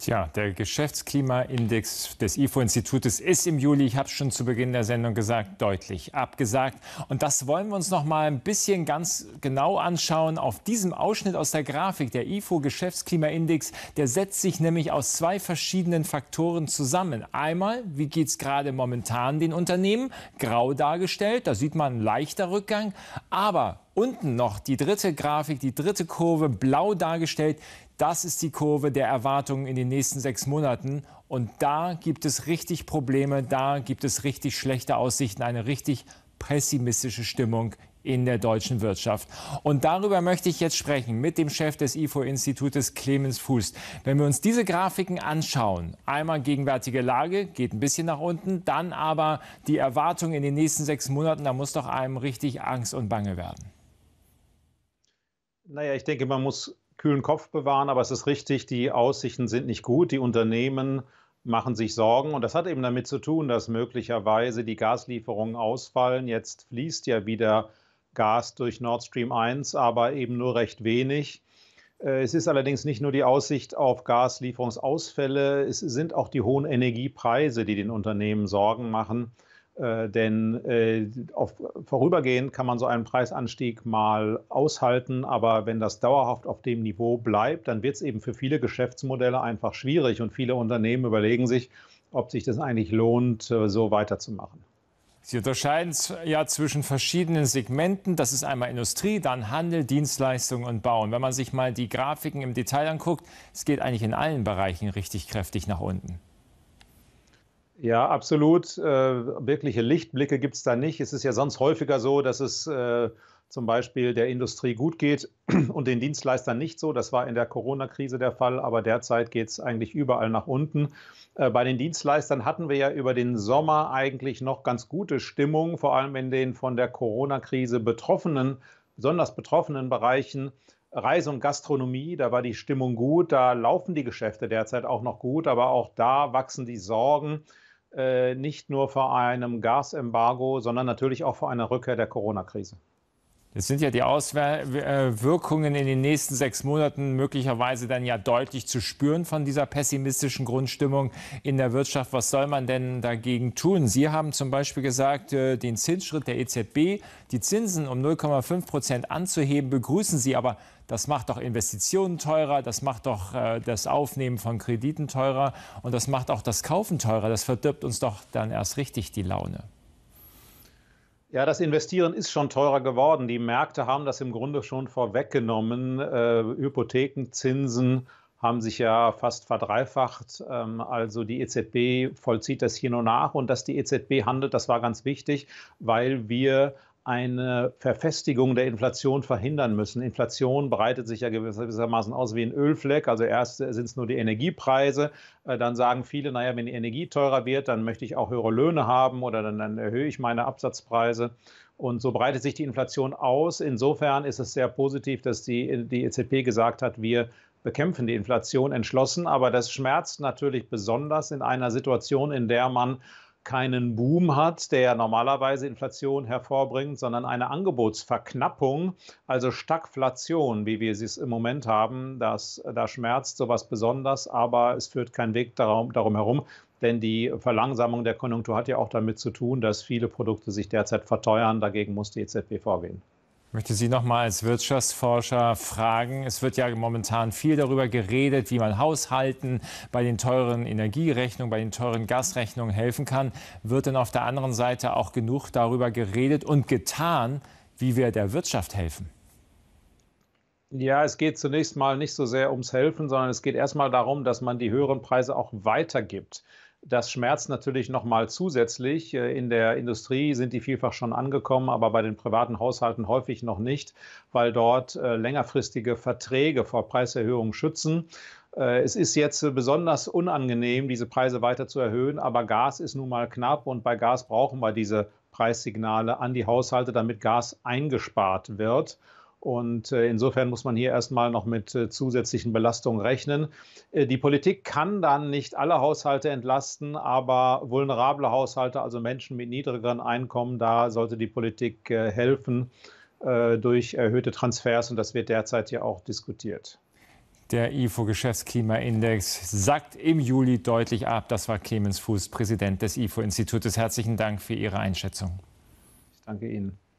Tja, der Geschäftsklimaindex des IFO-Institutes ist im Juli, ich habe es schon zu Beginn der Sendung gesagt, deutlich abgesagt. Und das wollen wir uns noch mal ein bisschen ganz genau anschauen. Auf diesem Ausschnitt aus der Grafik, der IFO-Geschäftsklimaindex, der setzt sich nämlich aus zwei verschiedenen Faktoren zusammen. Einmal, wie geht es gerade momentan den Unternehmen? Grau dargestellt, da sieht man einen leichter Rückgang. Aber Unten noch die dritte Grafik, die dritte Kurve, blau dargestellt. Das ist die Kurve der Erwartungen in den nächsten sechs Monaten. Und da gibt es richtig Probleme, da gibt es richtig schlechte Aussichten, eine richtig pessimistische Stimmung in der deutschen Wirtschaft. Und darüber möchte ich jetzt sprechen mit dem Chef des IFO-Institutes Clemens Fuß. Wenn wir uns diese Grafiken anschauen, einmal gegenwärtige Lage, geht ein bisschen nach unten, dann aber die Erwartungen in den nächsten sechs Monaten, da muss doch einem richtig Angst und Bange werden. Naja, ich denke, man muss kühlen Kopf bewahren, aber es ist richtig, die Aussichten sind nicht gut. Die Unternehmen machen sich Sorgen und das hat eben damit zu tun, dass möglicherweise die Gaslieferungen ausfallen. Jetzt fließt ja wieder Gas durch Nord Stream 1, aber eben nur recht wenig. Äh, es ist allerdings nicht nur die Aussicht auf Gaslieferungsausfälle, es sind auch die hohen Energiepreise, die den Unternehmen Sorgen machen. Äh, denn äh, auf, vorübergehend kann man so einen Preisanstieg mal aushalten, aber wenn das dauerhaft auf dem Niveau bleibt, dann wird es eben für viele Geschäftsmodelle einfach schwierig und viele Unternehmen überlegen sich, ob sich das eigentlich lohnt, äh, so weiterzumachen. Sie unterscheiden ja zwischen verschiedenen Segmenten. Das ist einmal Industrie, dann Handel, Dienstleistungen und Bauen. Wenn man sich mal die Grafiken im Detail anguckt, es geht eigentlich in allen Bereichen richtig kräftig nach unten. Ja, absolut. Äh, wirkliche Lichtblicke gibt es da nicht. Es ist ja sonst häufiger so, dass es äh, zum Beispiel der Industrie gut geht und den Dienstleistern nicht so. Das war in der Corona-Krise der Fall, aber derzeit geht es eigentlich überall nach unten. Äh, bei den Dienstleistern hatten wir ja über den Sommer eigentlich noch ganz gute Stimmung, vor allem in den von der Corona-Krise betroffenen, besonders betroffenen Bereichen. Reise und Gastronomie, da war die Stimmung gut, da laufen die Geschäfte derzeit auch noch gut, aber auch da wachsen die Sorgen. Äh, nicht nur vor einem Gasembargo, sondern natürlich auch vor einer Rückkehr der Corona-Krise. Das sind ja die Auswirkungen äh, in den nächsten sechs Monaten möglicherweise dann ja deutlich zu spüren von dieser pessimistischen Grundstimmung in der Wirtschaft. Was soll man denn dagegen tun? Sie haben zum Beispiel gesagt, äh, den Zinsschritt der EZB, die Zinsen um 0,5 Prozent anzuheben, begrüßen Sie. Aber das macht doch Investitionen teurer, das macht doch äh, das Aufnehmen von Krediten teurer und das macht auch das Kaufen teurer. Das verdirbt uns doch dann erst richtig die Laune. Ja, das Investieren ist schon teurer geworden. Die Märkte haben das im Grunde schon vorweggenommen. Äh, Hypothekenzinsen haben sich ja fast verdreifacht. Ähm, also die EZB vollzieht das hier nur nach und dass die EZB handelt, das war ganz wichtig, weil wir eine Verfestigung der Inflation verhindern müssen. Inflation breitet sich ja gewissermaßen aus wie ein Ölfleck. Also erst sind es nur die Energiepreise, äh, dann sagen viele, naja, wenn die Energie teurer wird, dann möchte ich auch höhere Löhne haben oder dann, dann erhöhe ich meine Absatzpreise. Und so breitet sich die Inflation aus. Insofern ist es sehr positiv, dass die, die EZB gesagt hat, wir bekämpfen die Inflation entschlossen. Aber das schmerzt natürlich besonders in einer Situation, in der man keinen Boom hat, der normalerweise Inflation hervorbringt, sondern eine Angebotsverknappung, also Stagflation, wie wir es im Moment haben. Das, da schmerzt sowas besonders, aber es führt keinen Weg darum, darum herum, denn die Verlangsamung der Konjunktur hat ja auch damit zu tun, dass viele Produkte sich derzeit verteuern. Dagegen muss die EZB vorgehen. Ich möchte Sie noch mal als Wirtschaftsforscher fragen. Es wird ja momentan viel darüber geredet, wie man Haushalten bei den teuren Energierechnungen, bei den teuren Gasrechnungen helfen kann. Wird denn auf der anderen Seite auch genug darüber geredet und getan, wie wir der Wirtschaft helfen? Ja, es geht zunächst mal nicht so sehr ums Helfen, sondern es geht erst mal darum, dass man die höheren Preise auch weitergibt. Das schmerzt natürlich nochmal zusätzlich. Äh, in der Industrie sind die vielfach schon angekommen, aber bei den privaten Haushalten häufig noch nicht, weil dort äh, längerfristige Verträge vor Preiserhöhungen schützen. Äh, es ist jetzt besonders unangenehm, diese Preise weiter zu erhöhen, aber Gas ist nun mal knapp und bei Gas brauchen wir diese Preissignale an die Haushalte, damit Gas eingespart wird. Und äh, insofern muss man hier erstmal noch mit äh, zusätzlichen Belastungen rechnen. Äh, die Politik kann dann nicht alle Haushalte entlasten, aber vulnerable Haushalte, also Menschen mit niedrigeren Einkommen, da sollte die Politik helfen durch erhöhte Transfers. Und das wird derzeit ja auch diskutiert. Der IFO-Geschäftsklimaindex sagt im Juli deutlich ab. Das war Clemens Fuß, Präsident des IFO-Institutes. Herzlichen Dank für Ihre Einschätzung. Ich danke Ihnen.